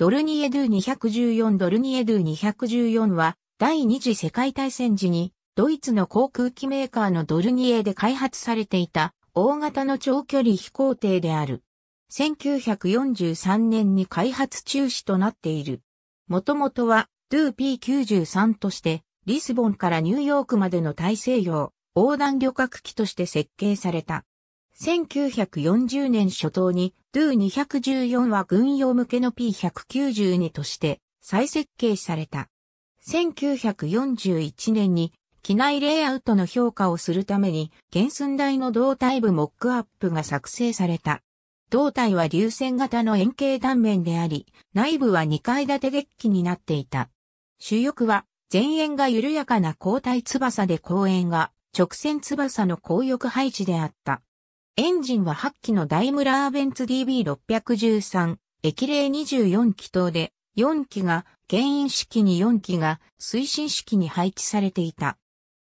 ドルニエドゥ214ドルニエドゥ214は、第二次世界大戦時に、ドイツの航空機メーカーのドルニエで開発されていた、大型の長距離飛行艇である。1943年に開発中止となっている。もともとは、ドゥ P93 として、リスボンからニューヨークまでの大西洋、横断旅客機として設計された。1940年初頭にドゥ214は軍用向けの P192 として再設計された。1941年に機内レイアウトの評価をするために原寸大の胴体部モックアップが作成された。胴体は流線型の円形断面であり、内部は2階建てデッキになっていた。主翼は前縁が緩やかな交代翼で後縁が直線翼の後翼配置であった。エンジンは8機のダイムラーベンツ DB613、液冷24気筒で、4機が牽引式に4機が推進式に配置されていた。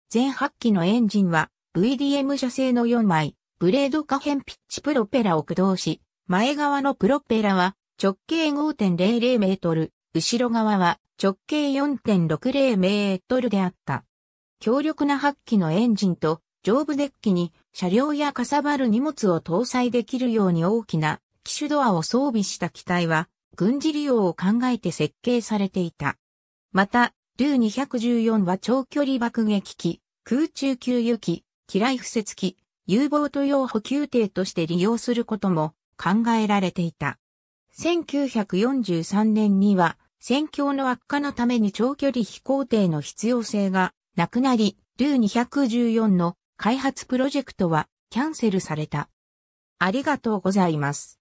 全8機のエンジンは VDM 社製の4枚、ブレード可変ピッチプロペラを駆動し、前側のプロペラは直径5.00メートル、後ろ側は直径4.60メートルであった。強力な8機のエンジンと上部デッキに車両やかさばる荷物を搭載できるように大きな機種ドアを装備した機体は軍事利用を考えて設計されていた。また、ルー214は長距離爆撃機、空中給油機、機雷敷設機、U ボート用補給艇として利用することも考えられていた。1943年には戦況の悪化のために長距離飛行艇の必要性がなくなり、ルー214の開発プロジェクトはキャンセルされた。ありがとうございます。